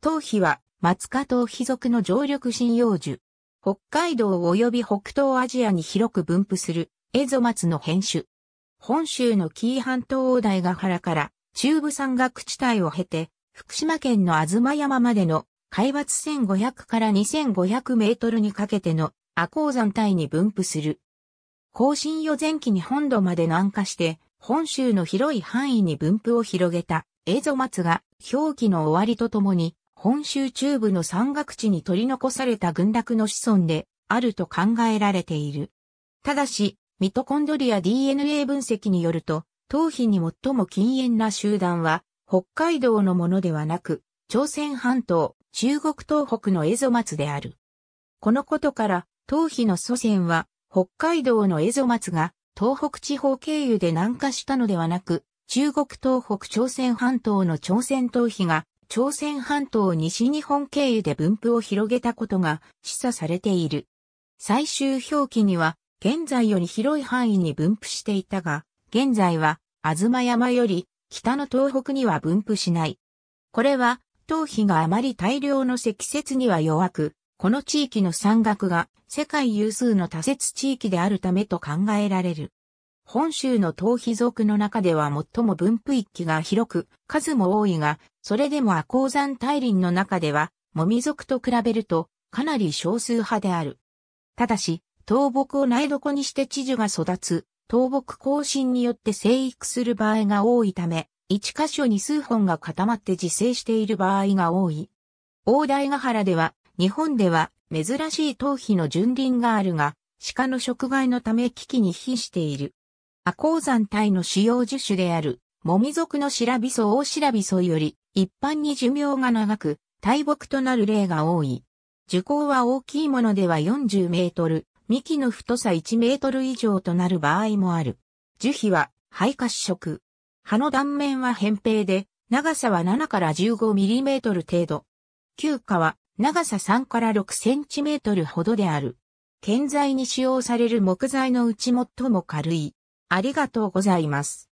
頭皮は、松下頭皮属の常緑針葉樹。北海道及び北東アジアに広く分布する、エゾマツの変種。本州の紀伊半島大台ヶ原から中部山岳地帯を経て、福島県の東山までの海抜1500から2500メートルにかけての阿高山帯に分布する。更新予前期に本土まで南下して、本州の広い範囲に分布を広げたエゾマツが、表記の終わりとともに、本州中部の山岳地に取り残された群落の子孫であると考えられている。ただし、ミトコンドリア DNA 分析によると、頭皮に最も禁煙な集団は、北海道のものではなく、朝鮮半島、中国東北のゾマ松である。このことから、頭皮の祖先は、北海道のゾマ松が、東北地方経由で南下したのではなく、中国東北朝鮮半島の朝鮮頭皮が朝鮮半島西日本経由で分布を広げたことが示唆されている。最終表記には、現在より広い範囲に分布していたが、現在は、東山より北の東北には分布しない。これは、頭皮があまり大量の積雪には弱く、この地域の山岳が世界有数の多雪地域であるためと考えられる。本州の頭皮族の中では最も分布域が広く、数も多いが、それでも阿鉱山大林の中では、モミ族と比べると、かなり少数派である。ただし、倒木を苗床にして地樹が育つ、倒木更新によって生育する場合が多いため、一箇所に数本が固まって自生している場合が多い。大台ヶ原では、日本では珍しい頭皮の純林があるが、鹿の食害のため危機に瀕している。阿鉱山帯の主要樹種である、モミ族のシラビソオオシラビソより、一般に寿命が長く、大木となる例が多い。樹高は大きいものでは40メートル、幹の太さ1メートル以上となる場合もある。樹皮は肺褐色。葉の断面は扁平で、長さは7から15ミリメートル程度。休花は長さ3から6センチメートルほどである。建材に使用される木材のうち最も軽い。ありがとうございます。